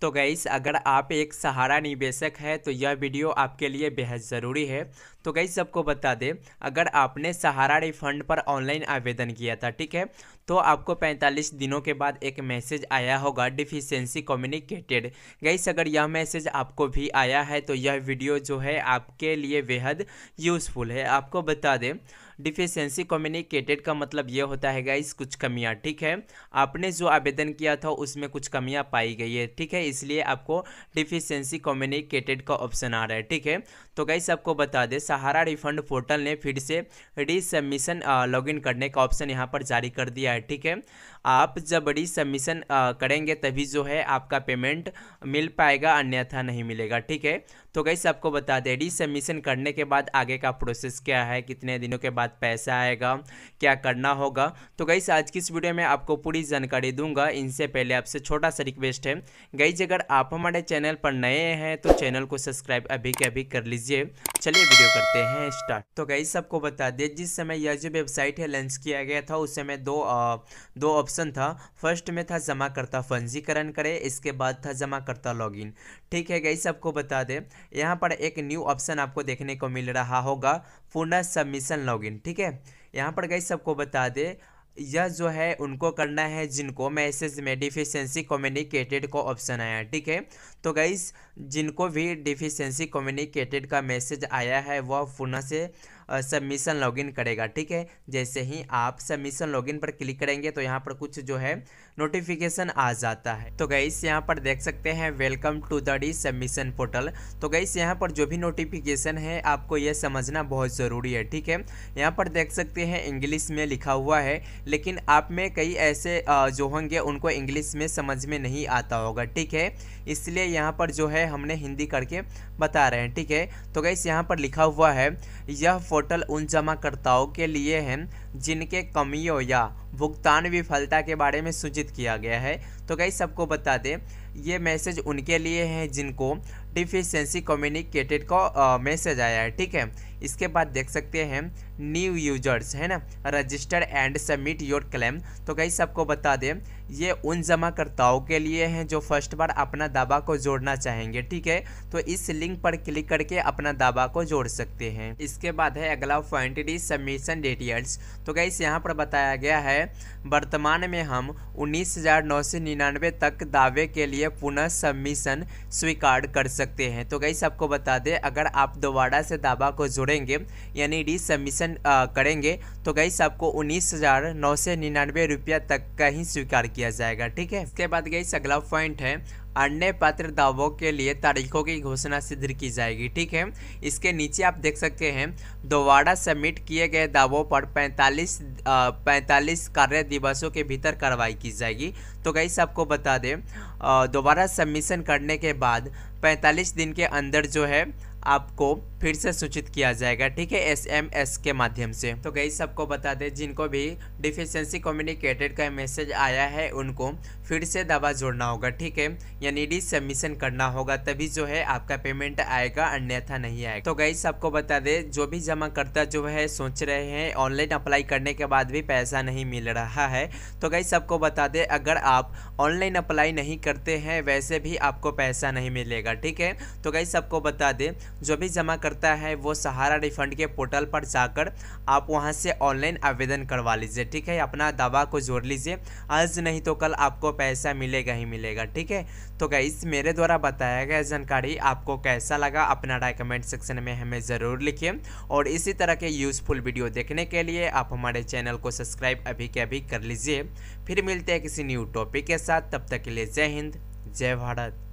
तो गईस अगर आप एक सहारा निवेशक हैं तो यह वीडियो आपके लिए बेहद ज़रूरी है तो गईस सबको बता दें अगर आपने सहारा रिफंड पर ऑनलाइन आवेदन किया था ठीक है तो आपको 45 दिनों के बाद एक मैसेज आया होगा डिफिशेंसी कम्युनिकेटेड गैस अगर यह मैसेज आपको भी आया है तो यह वीडियो जो है आपके लिए बेहद यूज़फुल है आपको बता दें डिफिशेंसी कम्युनिकेटेड का मतलब यह होता है गाइस कुछ कमियां ठीक है आपने जो आवेदन किया था उसमें कुछ कमियां पाई गई है ठीक है इसलिए आपको डिफिशेंसी कम्युनिकेटेड का ऑप्शन आ रहा है ठीक है तो गाइस आपको बता दें सहारा रिफंड पोर्टल ने फिर से रीसबमिशन लॉगिन करने का ऑप्शन यहाँ पर जारी कर दिया है ठीक है आप जब बड़ी सबमिशन करेंगे तभी जो है आपका पेमेंट मिल पाएगा अन्यथा नहीं मिलेगा ठीक है तो गई आपको बता दें डी सबमिशन करने के बाद आगे का प्रोसेस क्या है कितने दिनों के बाद पैसा आएगा क्या करना होगा तो गई आज की इस वीडियो में आपको पूरी जानकारी दूंगा इनसे पहले आपसे छोटा सा रिक्वेस्ट है गई अगर आप हमारे चैनल पर नए हैं तो चैनल को सब्सक्राइब अभी के अभी कर लीजिए चलिए वीडियो करते हैं स्टार्ट तो गई सबको बता दें जिस समय यह जो वेबसाइट है लॉन्च किया गया था उस समय दो आ, दो ऑप्शन था फर्स्ट में था जमाकर्ता पंजीकरण करें इसके बाद था जमाकर्ता लॉगिन ठीक है गई सबको बता दें यहाँ पर एक न्यू ऑप्शन आपको देखने को मिल रहा होगा पुनः सबमिशन लॉगिन ठीक है यहाँ पर गई सबको बता दें यह जो है उनको करना है जिनको मैसेज में डिफिशेंसी कम्युनिकेटेड को ऑप्शन आया ठीक है तो गाइस जिनको भी डिफिशेंसी कम्युनिकेटेड का मैसेज आया है वह पुनः से सबमिशन लॉगिन करेगा ठीक है जैसे ही आप सबमिशन लॉगिन पर क्लिक करेंगे तो यहाँ पर कुछ जो है नोटिफिकेशन आ जाता है तो गईस यहाँ पर देख सकते हैं welcome to the D submission portal तो गईस यहाँ पर जो भी नोटिफिकेशन है आपको यह समझना बहुत ज़रूरी है ठीक है यहाँ पर देख सकते हैं इंग्लिश में लिखा हुआ है लेकिन आप में कई ऐसे जो होंगे उनको इंग्लिश में समझ में नहीं आता होगा ठीक है इसलिए यहाँ पर जो है हमने हिंदी करके बता रहे हैं ठीक है तो गईस यहाँ पर लिखा हुआ है यह पोर्टल उन जमाकर्ताओं के लिए हैं जिनके कमियों या भुगतान विफलता के बारे में सूचित किया गया है तो कई सबको बता दें ये मैसेज उनके लिए है जिनको डिफिशेंसी कम्युनिकेटेड का मैसेज आया है ठीक है इसके बाद देख सकते हैं न्यू यूजर्स है ना register and submit your claim तो कई सबको बता दें ये उन जमाकर्ताओं के लिए हैं जो फर्स्ट बार अपना दावा को जोड़ना चाहेंगे ठीक है तो इस लिंक पर क्लिक करके अपना दावा को जोड़ सकते हैं इसके बाद है अगला पॉइंट डी सबमिशन डिटेल्स तो गैस यहाँ पर बताया गया है वर्तमान में हम उन्नीस तक दावे के लिए पुनः सबमिशन स्वीकार कर सकते हैं तो गैस आपको बता दें अगर आप दोबारा से दावा को जोड़ेंगे यानी रिसबमिशन करेंगे तो गैस आपको उन्नीस हज़ार नौ सौ निन्यानवे रुपया तक का ही स्वीकार किया जाएगा ठीक है इसके बाद गई अगला पॉइंट है अन्य पात्र दावों के लिए तारीखों की घोषणा शीघ्र की जाएगी ठीक है इसके नीचे आप देख सकते हैं दोबारा सबमिट किए गए दावों पर पैंतालीस पैंतालीस कार्य दिवसों के भीतर कार्रवाई की जाएगी तो कई आपको बता दें दोबारा सबमिशन करने के बाद पैंतालीस दिन के अंदर जो है आपको फिर से सूचित किया जाएगा ठीक है एसएमएस के माध्यम से तो गई सबको बता दें जिनको भी डिफिशेंसी कम्युनिकेटेड का मैसेज आया है उनको फिर से दवा जोड़ना होगा ठीक है यानी डी सबमिशन करना होगा तभी जो है आपका पेमेंट आएगा अन्यथा नहीं आएगा तो गई सबको बता दें जो भी जमाकर्ता जो है सोच रहे हैं ऑनलाइन अप्लाई करने के बाद भी पैसा नहीं मिल रहा है तो गई सबको बता दें अगर आप ऑनलाइन अप्लाई नहीं करते हैं वैसे भी आपको पैसा नहीं मिलेगा ठीक है तो गई सबको बता दें जो भी जमा करता है वो सहारा रिफंड के पोर्टल पर जाकर आप वहाँ से ऑनलाइन आवेदन करवा लीजिए ठीक है अपना दवा को जोड़ लीजिए आज नहीं तो कल आपको पैसा मिलेगा ही मिलेगा ठीक है तो क्या मेरे द्वारा बताया गया जानकारी आपको कैसा लगा अपना राय कमेंट सेक्शन में हमें ज़रूर लिखिए और इसी तरह के यूज़फुल वीडियो देखने के लिए आप हमारे चैनल को सब्सक्राइब अभी के अभी कर लीजिए फिर मिलते हैं किसी न्यू टॉपिक के साथ तब तक के लिए जय हिंद जय भारत